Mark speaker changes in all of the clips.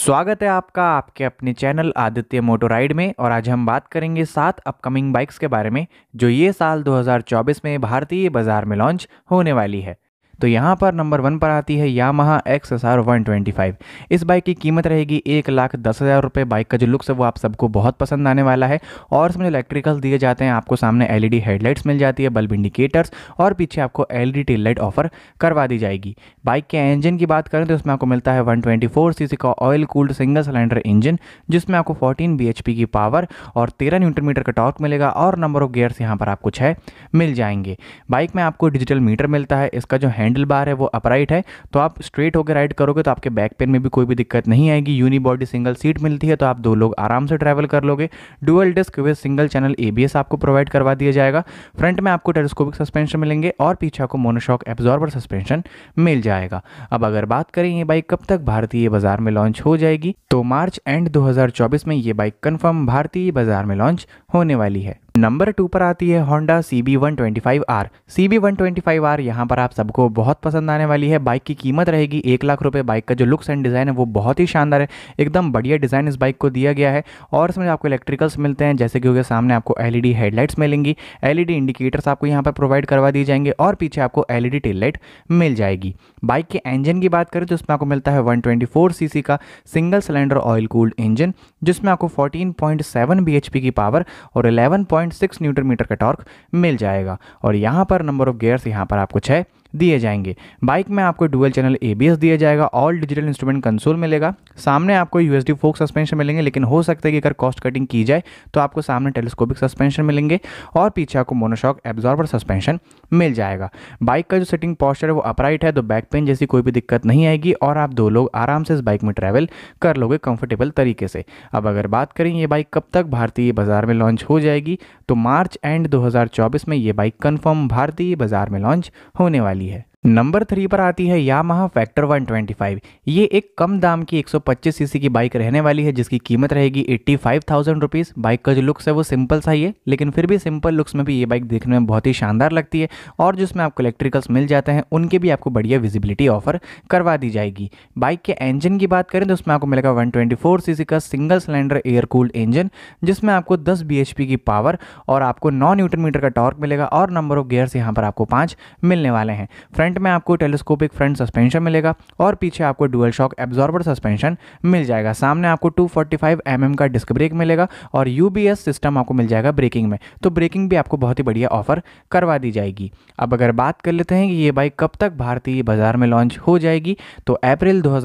Speaker 1: स्वागत है आपका आपके अपने चैनल आदित्य मोटो राइड में और आज हम बात करेंगे सात अपकमिंग बाइक्स के बारे में जो ये साल 2024 में भारतीय बाजार में लॉन्च होने वाली है तो यहाँ पर नंबर वन पर आती है Yamaha X S R one twenty five इस बाइक की कीमत रहेगी एक लाख दस हज़ार रुपये बाइक का जो लुक्स है वो आप सबको बहुत पसंद आने वाला है और इसमें इलेक्ट्रिकल दिए जाते हैं आपको सामने एल हेडलाइट्स मिल जाती है बल्ब इंडिकेटर्स और पीछे आपको एल ई लाइट ऑफर करवा दी जाएगी बाइक के इंजन की बात करें तो इसमें आपको मिलता है वन सीसी का oil cooled single cylinder engine जिसमें आपको फोर्टीन बी की पावर और तेरह न्यूटन मीटर का टॉर्क मिलेगा और नंबर ऑफ गियर्स यहाँ पर आपको छः मिल जाएंगे बाइक में आपको डिजिटल मीटर मिलता है इसका जो हैंड हैंडल बार है वो अपराइट है तो आप स्ट्रेट होकर राइड करोगे तो आपके बैक पेन में भी कोई भी दिक्कत नहीं आएगी यूनिबॉडी सिंगल सीट मिलती है तो आप दो लोग आराम से ट्रैवल कर लोगे dual disc with single channel A आपको प्रोवाइड करवा दिया जाएगा फ्रंट में आपको टेलीस्कोपिक सस्पेंशन मिलेंगे और पीछे आपको मोनोशॉक एब्जॉर्बर सस्पेंशन मिल जाएगा अब अगर बात करें ये बाइक कब तक भारतीय बाजार में लॉन्च हो जाएगी तो मार्च एंड 2024 में ये बाइक कंफर्म भारतीय बाजार में लॉन्च होने वाली है नंबर टू पर आती है Honda C B one twenty five R C B one twenty five R यहाँ पर आप सबको बहुत पसंद आने वाली है बाइक की कीमत रहेगी एक लाख रुपये बाइक का जो लुक्स एंड डिज़ाइन है वो बहुत ही शानदार है एकदम बढ़िया डिज़ाइन इस बाइक को दिया गया है और इसमें आपको इलेक्ट्रिकल्स मिलते हैं जैसे कि हो गया सामने आपको एल हेडलाइट्स e मिलेंगी एल इंडिकेटर्स e आपको यहाँ पर प्रोवाइड करवा दिए जाएंगे और पीछे आपको एल ई टेल लाइट मिल जाएगी बाइक के इंजन की बात करें तो इसमें आपको मिलता है one twenty four C C का single cylinder oil cooled engine जिसमें आपको fourteen point seven B H P की पावर और eleven point point six newton meter का टॉर्क मिल जाएगा और यहाँ पर नंबर ऑफ गेयर्स यहाँ पर आपको छः दिए जाएंगे बाइक में आपको डुअल चैनल एबीएस दिया जाएगा ऑल डिजिटल इंस्ट्रूमेंट कंसोल मिलेगा सामने आपको यूएसडी फोक सस्पेंशन मिलेंगे लेकिन हो सकता है कि अगर कॉस्ट कटिंग की जाए तो आपको सामने टेलीस्कोपिक सस्पेंशन मिलेंगे और पीछे आपको मोनोशॉक एब्जॉर्बर सस्पेंशन मिल जाएगा बाइक का जो सिटिंग पॉस्चर है वो अपराइट है तो बैक पेन जैसी कोई भी दिक्कत नहीं आएगी और आप दो लोग आराम से इस बाइक में ट्रैवल कर लोगे कंफर्टेबल तरीके से अब अगर बात करें ये बाइक कब तक भारतीय बाजार में लॉन्च हो जाएगी तो मार्च एंड 2024 में ये बाइक कन्फर्म भारतीय बाजार में लॉन्च होने वाली मिली है नंबर थ्री पर आती है यामाहा फैक्टर 125 ये एक कम दाम की 125 सीसी की बाइक रहने वाली है जिसकी कीमत रहेगी 85,000 रुपीस बाइक का जो लुक्स है वो सिंपल सा ही है लेकिन फिर भी सिंपल लुक्स में भी ये बाइक देखने में बहुत ही शानदार लगती है और जिसमें आपको इलेक्ट्रिकल्स मिल जाते हैं उनके भी आपको बढ़िया विजिबिलिटी ऑफर करवा दी जाएगी बाइक के इंजन की बात करें तो उसमें आपको मिलेगा वन सीसी का single cylinder air cooled engine जिसमें आपको दस बी की पावर और आपको नौ न्यूटन मीटर का टॉर्क मिलेगा और नंबर ऑफ गेयर्स यहाँ पर आपको पाँच मिलने वाले हैं फ्रंट फ्रंट में आपको टेलीस्कोपिक फ्रंट सस्पेंशन मिलेगा और पीछे आपको डुअल शॉक एब्जॉर्बर सस्पेंशन मिल जाएगा सामने आपको 245 फोर्टी mm का डिस्क ब्रेक मिलेगा और यू सिस्टम आपको मिल जाएगा ब्रेकिंग में तो ब्रेकिंग भी आपको बहुत ही बढ़िया ऑफर करवा दी जाएगी अब अगर बात कर लेते हैं कि ये बाइक कब तक भारतीय बाजार में लॉन्च हो जाएगी तो अप्रैल दो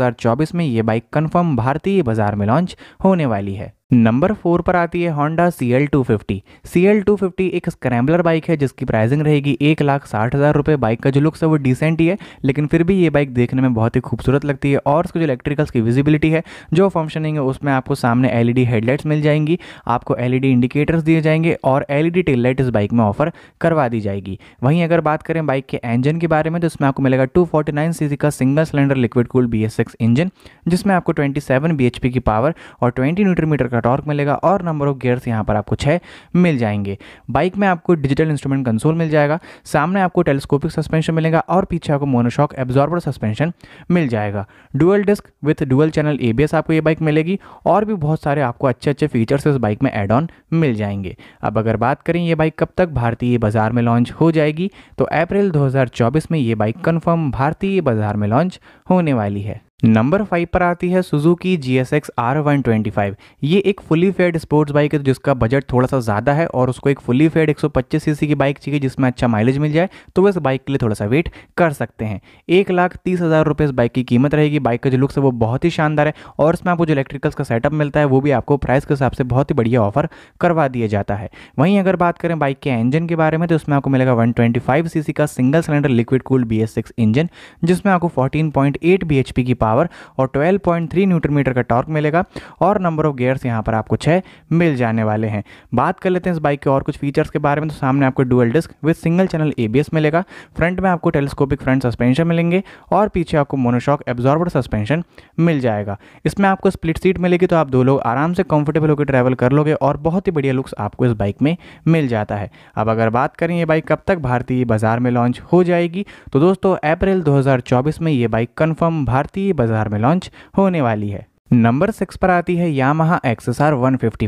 Speaker 1: में ये बाइक कन्फर्म भारतीय बाजार में लॉन्च होने वाली है नंबर फोर पर आती है Honda C L two fifty C L two fifty एक स्क्रैम्बलर बाइक है जिसकी प्राइसिंग रहेगी एक लाख साठ हज़ार रुपये बाइक का जो लुक्स है वो डिसेंट ही है लेकिन फिर भी ये बाइक देखने में बहुत ही खूबसूरत लगती है और उसकी जो इलेक्ट्रिकल्स की विजिबिलिटी है जो फंक्शनिंग है उसमें आपको सामने एल हेडलाइट्स e मिल जाएंगी आपको एल इंडिकेटर्स e दिए जाएंगे और एल टेल लाइट इस बाइक में ऑफर करवा दी जाएगी वहीं अगर बात करें बाइक के इंजन के बारे में तो इसमें आपको मिलेगा two forty nine C C का single cylinder liquid cool B S engine जिसमें आपको twenty seven B H P की पावर और ट्वेंटी न्यूट्रीमीटर का का टॉर्क मिलेगा और नंबर ऑफ गेयर्स यहाँ पर आपको छः मिल जाएंगे बाइक में आपको डिजिटल इंस्ट्रूमेंट कंसोल मिल जाएगा सामने आपको टेलीस्कोपिक सस्पेंशन मिलेगा और पीछे आपको मोनोशॉक एब्जॉर्बर सस्पेंशन मिल जाएगा dual disc with dual channel A आपको ये बाइक मिलेगी और भी बहुत सारे आपको अच्छे अच्छे फीचर्स इस बाइक में एड ऑन मिल जाएंगे अब अगर बात करें ये बाइक कब तक भारतीय बाजार में लॉन्च हो जाएगी तो अप्रैल 2024 में ये बाइक कन्फर्म भारतीय बाजार में लॉन्च होने वाली है नंबर फाइव पर आती है Suzuki G S X R one twenty five ये एक फुली फेड स्पोर्ट्स बाइक है जिसका बजट थोड़ा सा ज़्यादा है और उसको एक फुली फेड 125 सीसी की बाइक चाहिए जिसमें अच्छा माइलेज मिल जाए तो वह इस बाइक के लिए थोड़ा सा वेट कर सकते हैं एक लाख तीस हज़ार रुपये इस बाइक की कीमत रहेगी बाइक का जो लुक्स है वो बहुत ही शानदार है और इसमें आपको जो इलेक्ट्रिकल्स का सेटअप मिलता है वो भी आपको प्राइस के हिसाब से बहुत ही बढ़िया ऑफर करवा दिया जाता है वहीं अगर बात करें बाइक के इंजन के बारे में तो उसमें आपको मिलेगा वन ट्वेंटी फाइव सी का single cylinder liquid cool B S six engine जिसमें आपको fourteen point eight B H P की पावर और 12.3 न्यूटन मीटर का टॉर्क मिलेगा और नंबर ऑफ गियर्स यहाँ पर आपको छः मिल जाने वाले हैं बात कर लेते हैं इस बाइक के और कुछ फीचर्स के बारे में तो सामने आपको dual disc with single channel A मिलेगा फ्रंट में आपको टेलीस्कोपिक फ्रंट सस्पेंशन मिलेंगे और पीछे आपको मोनोशॉक एब्जॉर्बर सस्पेंशन मिल जाएगा इसमें आपको स्प्लिट सीट मिलेगी तो आप दो लोग आराम से कंफर्टेबल होकर ट्रैवल कर लोगे और बहुत ही बढ़िया लुक्स आपको इस बाइक में मिल जाता है अब अगर बात करें ये बाइक कब तक भारतीय बाजार में लॉन्च हो जाएगी तो दोस्तों अप्रैल 2024 में ये बाइक कन्फर्म भारतीय बाजार में लॉन्च होने वाली है नंबर सिक्स पर आती है यामाहा आर 155। फिफ़्टी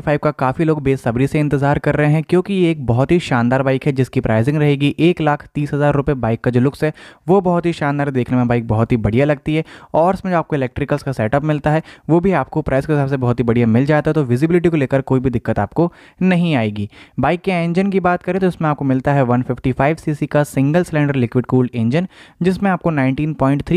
Speaker 1: 155 का काफ़ी लोग बेसब्री से इंतज़ार कर रहे हैं क्योंकि ये एक बहुत ही शानदार बाइक है जिसकी प्राइसिंग रहेगी एक लाख तीस हज़ार रुपये बाइक का जो लुक्स है वो बहुत ही शानदार देखने में बाइक बहुत ही बढ़िया लगती है और इसमें जो आपको इलेक्ट्रिकल्स का सेटअप मिलता है वो भी आपको प्राइस के हिसाब से बहुत ही बढ़िया मिल जाता है तो विजिबिलिटी को लेकर कोई भी दिक्कत आपको नहीं आएगी बाइक के इंजन की बात करें तो इसमें आपको मिलता है वन फिफ्टी का single cylinder liquid cooled engine जिसमें आपको नाइनटीन पॉइंट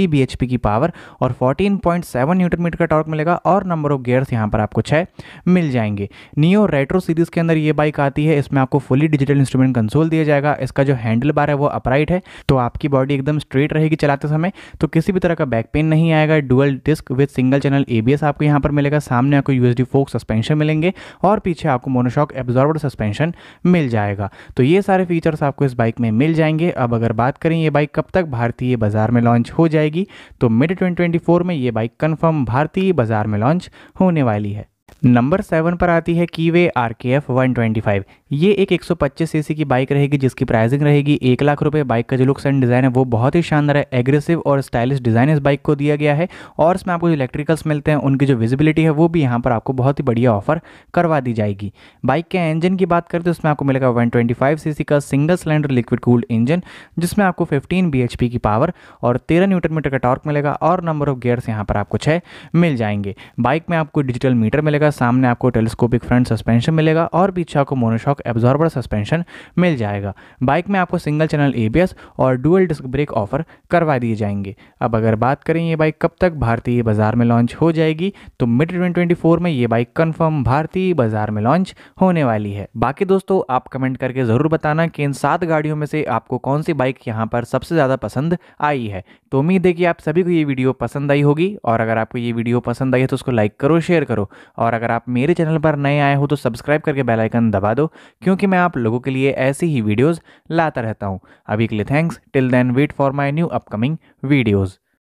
Speaker 1: की पावर और फोर्टीन सेवन न्यूटन मीटर का टॉर्क मिलेगा और नंबर ऑफ गेयर्स यहाँ पर आपको छः मिल जाएंगे नियो रेट्रो सीरीज़ के अंदर ये बाइक आती है इसमें आपको फुली डिजिटल इंस्ट्रूमेंट कंसोल दिया जाएगा इसका जो हैंडल बार है वो अपराइट है तो आपकी बॉडी एकदम स्ट्रेट रहेगी चलाते समय तो किसी भी तरह का बैक पेन नहीं आएगा dual disc with single channel A आपको यहाँ पर मिलेगा सामने आपको यूएसडी एस सस्पेंशन मिलेंगे और पीछे आपको मोनोशॉक एब्जॉर्बर सस्पेंशन मिल जाएगा तो ये सारे फीचर्स आपको इस बाइक में मिल जाएंगे अब अगर बात करें ये बाइक कब तक भारतीय बाजार में लॉन्च हो जाएगी तो मिड ट्वेंटी में ये बाइक कन्फर्म भारतीय बाजार में लॉन्च होने वाली है नंबर सेवन पर आती है Keeway R K F one twenty five ये एक सौ पच्चीस सी की बाइक रहेगी जिसकी प्राइसिंग रहेगी एक लाख रुपए बाइक का जो लुक्स एंड डिज़ाइन है वो बहुत ही शानदार है एग्रेसिव और स्टाइलिश डिज़ाइन इस बाइक को दिया गया है और इसमें आपको जो इलेक्ट्रिकल्स मिलते हैं उनकी जो विजिबिलिटी है वो भी यहाँ पर आपको बहुत ही बढ़िया ऑफर करवा दी जाएगी बाइक के इंजन की बात करें तो इसमें आपको मिलेगा वन ट्वेंटी फाइव सी का single cylinder liquid cooled engine जिसमें आपको फिफ्टीन बी एच पी की पावर और तेरह न्यूटन मीटर का टॉर्क मिलेगा और नंबर ऑफ गेयर्स यहाँ पर आपको छः मिल जाएंगे बाइक में आपको डिजिटल मीटर मिलेगा मिलेगा सामने आपको टेलीस्कोपिक फ्रंट सस्पेंशन मिलेगा और पीछे आपको मोनोशॉक एब्जॉर्बर सस्पेंशन मिल जाएगा बाइक में आपको सिंगल चैनल एबीएस और डुअल डिस्क ब्रेक ऑफर करवा दिए जाएंगे अब अगर बात करें ये बाइक कब तक भारतीय बाजार में लॉन्च हो जाएगी तो मिड ट्वेंटी में ये बाइक कन्फर्म भारतीय बाजार में लॉन्च होने वाली है बाकी दोस्तों आप कमेंट करके ज़रूर बताना कि इन सात गाड़ियों में से आपको कौन सी बाइक यहाँ पर सबसे ज़्यादा पसंद आई है तो उम्मीद है कि आप सभी को ये वीडियो पसंद आई होगी और अगर आपको ये वीडियो पसंद आई है तो उसको लाइक करो शेयर करो और अगर आप मेरे चैनल पर नए आए हो तो सब्सक्राइब करके बेल आइकन दबा दो क्योंकि मैं आप लोगों के लिए ऐसी ही वीडियोस लाता रहता हूं अभी के लिए thanks till then wait for my new upcoming videos